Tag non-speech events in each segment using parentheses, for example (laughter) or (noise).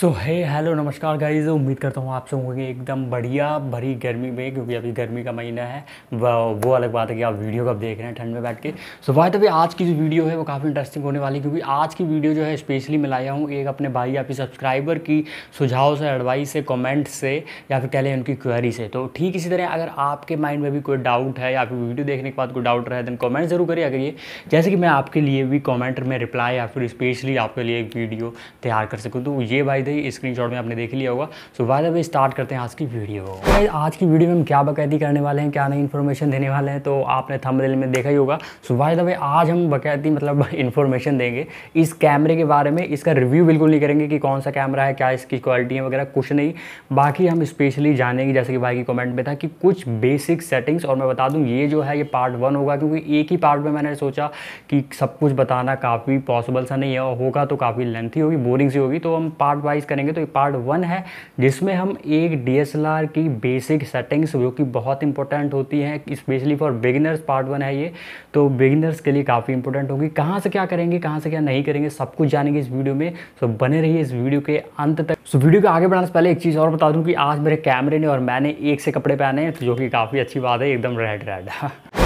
सो है हेलो नमस्कार गाइज उम्मीद करता हूँ आप सब होंगे एकदम बढ़िया भरी गर्मी में क्योंकि अभी गर्मी का महीना है वो अलग बात है कि आप वीडियो कब देख रहे हैं ठंड में बैठ के सो भाई तभी आज की जो वीडियो है वो काफ़ी इंटरेस्टिंग होने वाली क्योंकि आज की वीडियो जो है स्पेशली मैं लाया हूँ एक अपने भाई या फिर सब्सक्राइबर की सुझाव से एडवाइस से कॉमेंट से या फिर कह लें उनकी क्वेरी से तो ठीक इसी तरह अगर आपके माइंड में भी कोई डाउट है या फिर वीडियो देखने के बाद कोई डाउट रहे देन कॉमेंट जरूर करिए करिए जैसे कि मैं आपके लिए भी कॉमेंट में रिप्लाई या फिर स्पेशली आपके लिए एक वीडियो तैयार कर सकूँ तो ये भाई थे स्क्रीन शॉट में आपने देख लिया होगा सो बाय अब स्टार्ट करते हैं आज की वीडियो आज की वीडियो में हम क्या बकायदी करने वाले हैं क्या नई इन्फॉर्मेशन देने वाले हैं तो आपने थमदेल में देखा ही होगा सो बाय अब आज हम बकायदी मतलब इन्फॉर्मेशन (laughs) देंगे इस कैमरे के बारे में इसका रिव्यू बिल्कुल नहीं करेंगे कि कौन सा कैमरा है क्या इसकी क्वालिटी है वगैरह कुछ नहीं बाकी हम स्पेशली जानेंगे जैसे कि भाई की कॉमेंट में था कि कुछ बेसिक सेटिंग्स और मैं बता दूँ ये जो है ये पार्ट वन होगा क्योंकि एक ही पार्ट में मैंने सोचा कि सब कुछ बताना काफ़ी पॉसिबल सा नहीं है होगा तो काफ़ी लेंथी होगी बोरिंग सी होगी तो हम पार्ट वाइज रिवाइज करेंगे तो ये पार्ट वन है जिसमें हम एक डीएसएलआर की बेसिक सेटिंग्स जो कि बहुत इंपॉर्टेंट होती हैं specially for beginners part one है ये तो बिगिनर्स के लिए काफ़ी इंपॉर्टेंट होगी कहाँ से क्या करेंगे कहाँ से क्या नहीं करेंगे सब कुछ जानेंगे इस वीडियो में सो so, बने रहिए इस वीडियो के अंत तक सो so, वीडियो को आगे बढ़ाने से पहले एक चीज़ और बता दूँ कि आज मेरे कैमरे ने और मैंने एक से कपड़े पहने हैं जो कि काफ़ी अच्छी बात है एकदम red red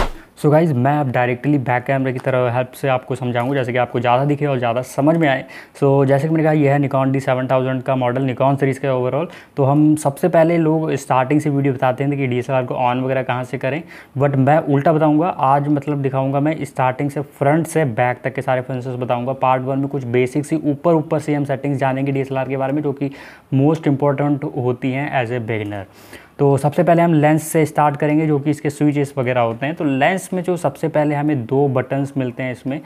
so so guys मैं अब डायरेक्टली बैक कैमरे की तरह हेल्प से आपको समझाऊंगा जैसे कि आपको ज़्यादा दिखे और ज़्यादा समझ में आए सो so, जैसे कि मैंने कहा यह है निकॉन डी सेवन थाउजेंड का मॉडल निकॉन सीरीज़ का ओवरऑल तो हम सबसे पहले लोग स्टार्टिंग से वीडियो बताते हैं कि डी को ऑन वगैरह कहाँ से करें बट मैं उल्टा बताऊँगा आज मतलब दिखाऊँगा मैं स्टार्टिंग से फ्रंट से बैक तक के सारे फंक्शन बताऊँगा पार्ट वन में कुछ बेसिक सी ऊपर ऊपर से हम सेटिंग्स जानेंगे डी के बारे में जो कि मोस्ट इंपॉर्टेंट होती हैं एज ए बिगिनर तो सबसे पहले हम लेंस से स्टार्ट करेंगे जो कि इसके स्विचेस वगैरह होते हैं तो लेंस में जो सबसे पहले हमें दो बटन्स मिलते हैं इसमें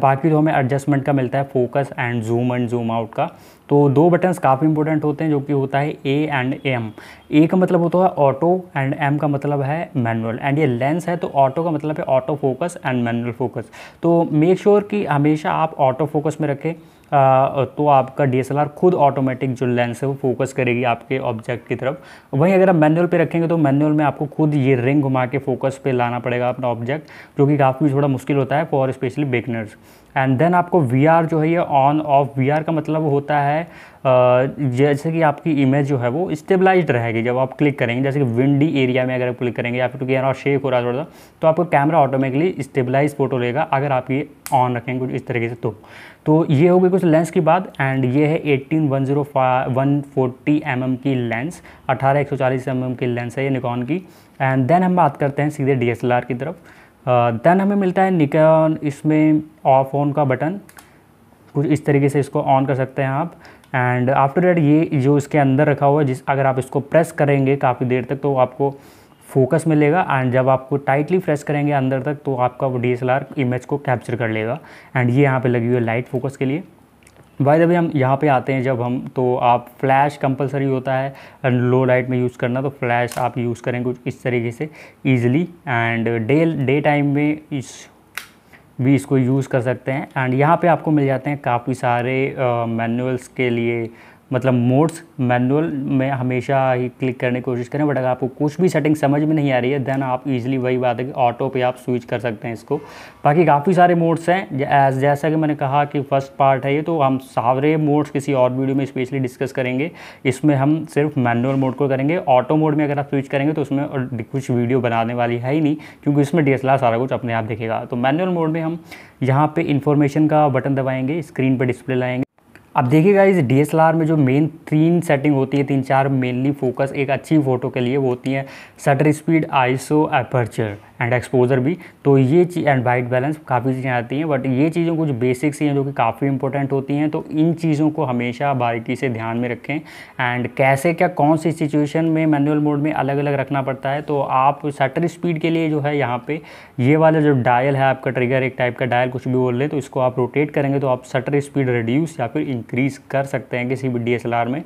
बाकी जो हमें एडजस्टमेंट का मिलता है focus and zoom and zoom out का तो दो बटन्स काफ़ी इंपॉर्टेंट होते हैं जो कि होता है ए एंड एम ए का मतलब होता है ऑटो एंड एम का मतलब है मैनुअल एंड ये लेंस है तो ऑटो का मतलब है auto focus and manual focus तो मेक श्योर sure कि हमेशा आप ऑटो फोकस में रखें तो आपका डी खुद ऑटोमेटिक जो लेंस है वो फोकस करेगी आपके ऑब्जेक्ट की तरफ वहीं अगर आप मैनुअल पे रखेंगे तो मैनुअल में आपको खुद ये रिंग घुमा के फोकस पे लाना पड़ेगा अपना ऑब्जेक्ट जो कि काफ़ी थोड़ा मुश्किल होता है for specially beginners and then आपको वी जो है ये ऑन ऑफ वी का मतलब होता है जैसे कि आपकी इमेज जो है वो स्टेबलाइज रहेगी जब आप क्लिक करेंगे जैसे कि विंडी एरिया में अगर आप क्लिक करेंगे या फिर कैमरा शेक हो रहा है थोड़ा सा तो आपका कैमरा ऑटोमेटिकली स्टेबलाइज फोटो लेगा अगर आप ये ऑन रखेंगे कुछ इस तरीके से तो तो ये हो गई कुछ लेंस की बात एंड ये है eighteen one zero one forty M M की लेंस अठारह एक सौ चालीस एम mm एम की लेंस है ये निकॉन की एंड देन हम बात करते हैं सीधे डी एस एल आर की तरफ देन uh, हमें मिलता है निकॉन इसमें ऑफ ऑन का बटन कुछ इस तरीके से इसको ऑन कर सकते हैं आप एंड आफ्टर डैट ये जो इसके अंदर रखा हुआ है जिस अगर आप इसको प्रेस करेंगे काफ़ी देर तक तो आपको फोकस मिलेगा एंड जब आपको टाइटली प्रेस करेंगे अंदर तक तो आपका वो डी इमेज को कैप्चर कर लेगा एंड ये यहाँ पे लगी हुई है लाइट फोकस के लिए वाई दबे हम यहाँ पे आते हैं जब हम तो आप फ्लैश कंपलसरी होता है लो लाइट में यूज़ करना तो फ्लैश आप यूज़ करें कुछ इस तरीके से easily and day day time में इस भी इसको यूज़ कर सकते हैं एंड यहाँ पे आपको मिल जाते हैं काफ़ी सारे मैनुअल्स uh, के लिए मतलब मोड्स मैनुअल में हमेशा ही क्लिक करने की कोशिश करें बट अगर आपको कुछ भी सेटिंग समझ में नहीं आ रही है देन आप इजीली वही बात है कि ऑटो पे आप स्विच कर सकते हैं इसको बाकी काफ़ी सारे मोड्स हैं जैसा कि मैंने कहा कि फर्स्ट पार्ट है ये तो हम सारे मोड्स किसी और वीडियो में स्पेशली डिस्कस करेंगे इसमें हम सिर्फ मैनुअल मोड को करेंगे ऑटो मोड में अगर आप स्विच करेंगे तो उसमें कुछ वीडियो बनाने वाली है ही नहीं क्योंकि इसमें डी सारा कुछ अपने आप देखेगा तो मैनुअल मोड में हम यहाँ पर इन्फॉर्मेशन का बटन दबाएंगे स्क्रीन पर डिस्प्ले लाएंगे अब देखिए इस डी में जो मेन तीन सेटिंग होती है तीन चार मेनली फोकस एक अच्छी फ़ोटो के लिए वो होती है shutter speed ISO aperture and exposure भी तो ये चीज़ एंड वाइट बैलेंस काफ़ी चीज़ें आती हैं बट ये चीज़ें कुछ बेसिक्स हैं जो कि काफ़ी इंपॉर्टेंट होती हैं तो इन चीज़ों को हमेशा बारीकी से ध्यान में रखें एंड कैसे क्या कौन सी सिचुएशन में मैनुअल मोड में अलग अलग रखना पड़ता है तो आप शटर स्पीड के लिए जो है यहाँ पे ये वाला जो डायल है आपका ट्रिगर एक टाइप का डायल कुछ भी बोल रहे तो इसको आप रोटेट करेंगे तो आप शटर स्पीड रिड्यूस या फिर इंक्रीज़ कर सकते हैं किसी भी डी में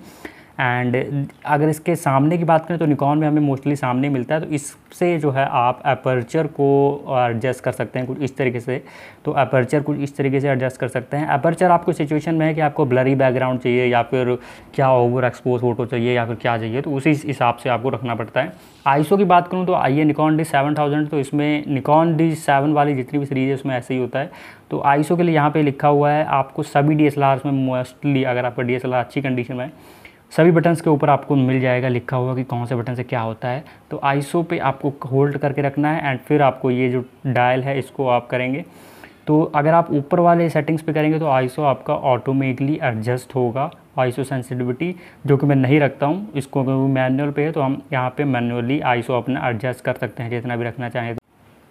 एंड अगर इसके सामने की बात करें तो निकॉन में हमें मोस्टली सामने मिलता है तो इससे जो है आप अपर्चर को एडजस्ट कर सकते हैं कुछ इस तरीके से तो अपर्चर कुछ इस तरीके से एडजस्ट कर सकते हैं अपर्चर आपको सिचुएशन में है कि आपको ब्लरी बैकग्राउंड चाहिए या फिर क्या ओवर एक्सपोज फोटो चाहिए या फिर क्या चाहिए तो उसी हिसाब से आपको रखना पड़ता है आईसो की बात करूँ तो आइए निकॉन डी सेवन थाउजेंड तो इसमें निकॉन डी सेवन वाली जितनी भी सीरीज़ है उसमें ऐसे ही होता है तो आईसो के लिए यहाँ पर लिखा हुआ है आपको सभी डी में मोस्टली अगर आपका डी अच्छी कंडीशन में है सभी बटन्स के ऊपर आपको मिल जाएगा लिखा हुआ कि कौन से बटन से क्या होता है तो आईसो पे आपको होल्ड करके रखना है एंड फिर आपको ये जो डायल है इसको आप करेंगे तो अगर आप ऊपर वाले सेटिंग्स पे करेंगे तो आईसो आपका ऑटोमेटिकली एडजस्ट होगा आईसो सेंसिटिविटी जो कि मैं नहीं रखता हूँ इसको मैनुअल पे है तो हम यहाँ पर मैनुअली आईसो अपना एडजस्ट कर सकते हैं जितना भी रखना चाहें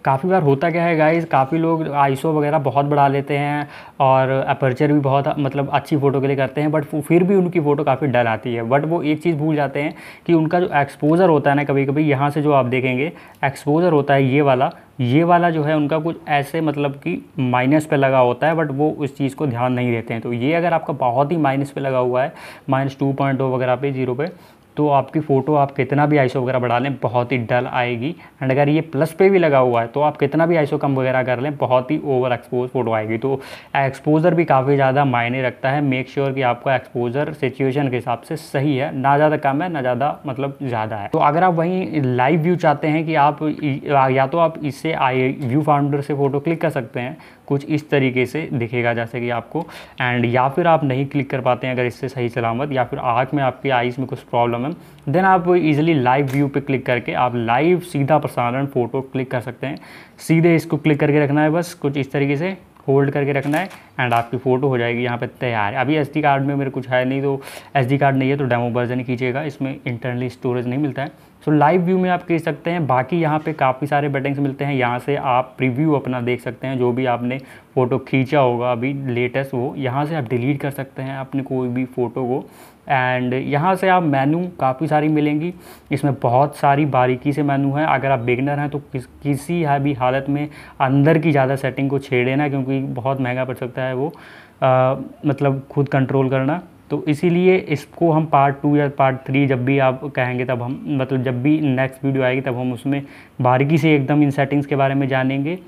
काफ़ी बार होता क्या है गाइज़ काफ़ी लोग आईसो वगैरह बहुत बढ़ा लेते हैं और अपर्चर भी बहुत मतलब अच्छी फ़ोटो के लिए करते हैं बट फिर भी उनकी फ़ोटो काफ़ी डल आती है बट वो एक चीज़ भूल जाते हैं कि उनका जो एक्सपोज़र होता है ना कभी कभी यहाँ से जो आप देखेंगे एक्सपोज़र होता है ये वाला ये वाला जो है उनका कुछ ऐसे मतलब कि माइनस पे लगा होता है बट वो उस चीज़ को ध्यान नहीं देते हैं तो ये अगर आपका बहुत ही माइनस पे लगा हुआ है माइनस टू पॉइंट वगैरह पे जीरो पे तो आपकी फ़ोटो आप कितना भी आईसो वगैरह बढ़ा लें बहुत ही डल आएगी एंड अगर ये प्लस पे भी लगा हुआ है तो आप कितना भी आईसो कम वगैरह कर लें बहुत ही ओवर एक्सपोज फ़ोटो आएगी तो एक्सपोज़र भी काफ़ी ज़्यादा मायने रखता है मेक श्योर sure कि आपका एक्सपोज़र सिचुएशन के हिसाब से सही है ना ज़्यादा कम है ना ज़्यादा मतलब ज़्यादा है तो अगर आप वहीं लाइव व्यू चाहते हैं कि आप या तो आप इससे आई व्यू फाउंडर से फ़ोटो क्लिक कर सकते हैं कुछ इस तरीके से दिखेगा जैसे कि आपको एंड या फिर आप नहीं क्लिक कर पाते हैं अगर इससे सही सलामत या फिर आँख में आपकी आईज में कुछ प्रॉब्लम है देन आप इजीली लाइव व्यू पे क्लिक करके आप लाइव सीधा प्रसारण फ़ोटो क्लिक कर सकते हैं सीधे इसको क्लिक करके रखना है बस कुछ इस तरीके से होल्ड करके रखना है एंड आपकी फ़ोटो हो जाएगी यहाँ पे तैयार अभी एस कार्ड में मेरे कुछ है नहीं तो एस कार्ड नहीं है तो डेमो वर्जन कीजिएगा इसमें इंटरनली स्टोरेज नहीं मिलता है सो लाइव व्यू में आप खींच सकते हैं बाकी यहाँ पे काफ़ी सारे बटन्स मिलते हैं यहाँ से आप प्रीव्यू अपना देख सकते हैं जो भी आपने फ़ोटो खींचा होगा अभी लेटेस्ट वो यहाँ से आप डिलीट कर सकते हैं अपने कोई भी फ़ोटो को एंड यहाँ से आप मेनू काफ़ी सारी मिलेंगी इसमें बहुत सारी बारीकी से मेनू है अगर आप बिगनर हैं तो किस, किसी है भी हालत में अंदर की ज़्यादा सेटिंग को छेड़े ना क्योंकि बहुत महंगा पड़ सकता है होता है वो आ, मतलब खुद कंट्रोल करना तो इसीलिए इसको हम पार्ट टू या पार्ट थ्री जब भी आप कहेंगे तब हम मतलब जब भी नेक्स्ट वीडियो आएगी तब हम उसमें बारीकी से एकदम इन सेटिंग्स के बारे में जानेंगे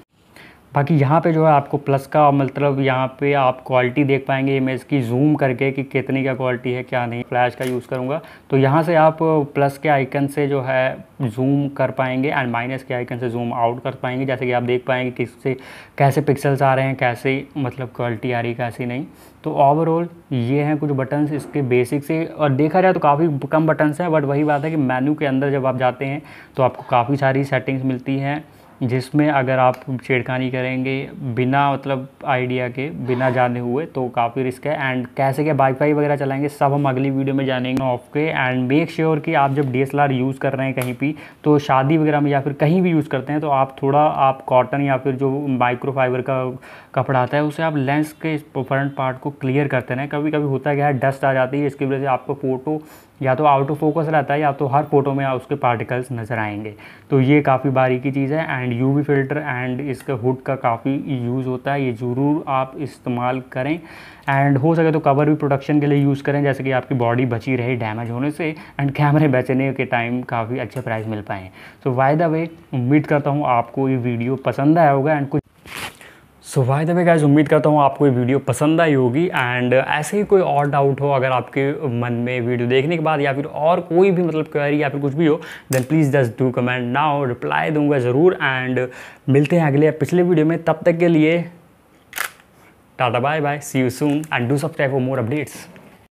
बाकी यहाँ पे जो है आपको प्लस का मतलब यहाँ पे आप क्वालिटी देख पाएंगे इमेज की जूम करके कि कितनी क्या क्वालिटी है क्या नहीं फ्लैश का यूज़ करूँगा तो यहाँ से आप प्लस के आइकन से जो है जूम कर पाएंगे एंड माइनस के आइकन से जूम आउट कर पाएंगे जैसे कि आप देख पाएंगे किससे कैसे पिक्सल्स आ रहे हैं कैसे मतलब क्वालिटी आ रही है कैसी नहीं तो ओवरऑल ये हैं कुछ बटन्स इसके बेसिक से और देखा जाए तो काफ़ी कम बटन्स हैं बट वही बात है कि मेन्यू के अंदर जब आप जाते हैं तो आपको काफ़ी सारी सेटिंग्स मिलती हैं जिसमें अगर आप छेड़खानी करेंगे बिना मतलब आइडिया के बिना जाने हुए तो काफ़ी रिस्क है एंड कैसे क्या वाईफाई वगैरह चलाएंगे सब हम अगली वीडियो में जानेंगे ऑफ के एंड मेक श्योर कि आप जब डीएसएलआर यूज़ कर रहे हैं कहीं भी तो शादी वगैरह में या फिर कहीं भी यूज़ करते हैं तो आप थोड़ा आप कॉटन या फिर जो माइक्रोफाइबर का कपड़ा आता है उसे आप लेंस के फ्रंट पार्ट को क्लियर करते रहें कभी कभी होता क्या है डस्ट आ जाती है इसकी वजह से आपको फ़ोटो या तो आउट ऑफ फोकस रहता है या तो हर फोटो में उसके पार्टिकल्स नज़र आएंगे तो ये काफ़ी बारी की चीज़ है एंड यूवी फिल्टर एंड इसके हुड का काफ़ी यूज़ होता है ये ज़रूर आप इस्तेमाल करें एंड हो सके तो कवर भी प्रोडक्शन के लिए यूज़ करें जैसे कि आपकी बॉडी बची रहे डैमेज होने से एंड कैमरे बचने के टाइम काफ़ी अच्छे प्राइस मिल पाएँ तो वायदा वे उम्मीद करता हूँ आपको ये वीडियो पसंद आया होगा एंड कुछ सो भाई दबे वे गाइज उम्मीद करता हूँ आपको ये वीडियो पसंद आई होगी एंड ऐसे ही कोई और डाउट हो अगर आपके मन में वीडियो देखने के बाद या फिर और कोई भी मतलब क्वेरी या फिर कुछ भी हो then please just do comment now reply दूंगा ज़रूर एंड मिलते हैं अगले पिछले वीडियो में तब तक के लिए tata bye bye see you soon and do subscribe for more updates